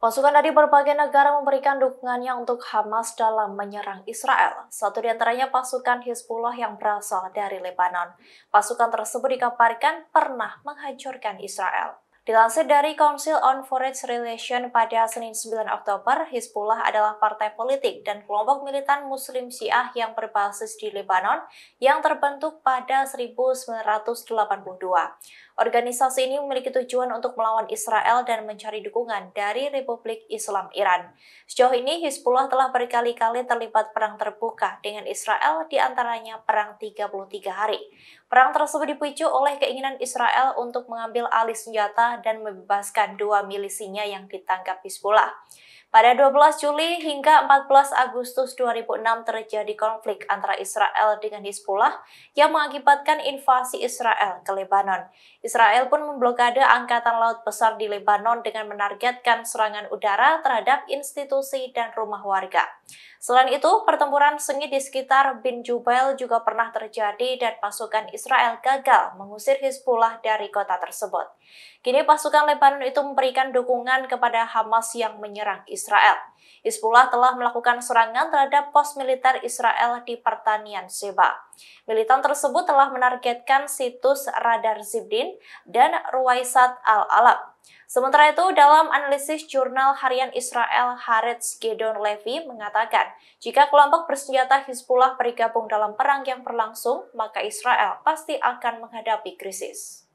Pasukan dari berbagai negara memberikan dukungannya untuk Hamas dalam menyerang Israel. Satu di antaranya pasukan Hezbollah yang berasal dari Lebanon. Pasukan tersebut dikabarkan pernah menghancurkan Israel. Dilansir dari Council on Foreign Relations pada Senin 9 Oktober, Hizbullah adalah partai politik dan kelompok militan Muslim Syiah yang berbasis di Lebanon yang terbentuk pada 1982. Organisasi ini memiliki tujuan untuk melawan Israel dan mencari dukungan dari Republik Islam Iran. Sejauh ini, Hizbullah telah berkali-kali terlibat perang terbuka dengan Israel, diantaranya Perang 33 Hari. Perang tersebut dipicu oleh keinginan Israel untuk mengambil alih senjata dan membebaskan dua milisinya yang ditangkap Hizbullah. Pada 12 Juli hingga 14 Agustus 2006 terjadi konflik antara Israel dengan Hizbullah yang mengakibatkan invasi Israel ke Lebanon. Israel pun memblokade angkatan laut besar di Lebanon dengan menargetkan serangan udara terhadap institusi dan rumah warga. Selain itu, pertempuran sengit di sekitar Bin Jubail juga pernah terjadi dan pasukan Israel gagal mengusir Hizbullah dari kota tersebut. Kini pasukan Lebanon itu memberikan dukungan kepada Hamas yang menyerang Israel. Hizbullah telah melakukan serangan terhadap pos militer Israel di pertanian Seba. Militan tersebut telah menargetkan situs radar Zibdin dan Ruwaisat Al-Alab. Sementara itu, dalam analisis jurnal harian Israel Haaretz Gedon Levi mengatakan, jika kelompok bersenjata Hizbullah bergabung dalam perang yang berlangsung, maka Israel pasti akan menghadapi krisis.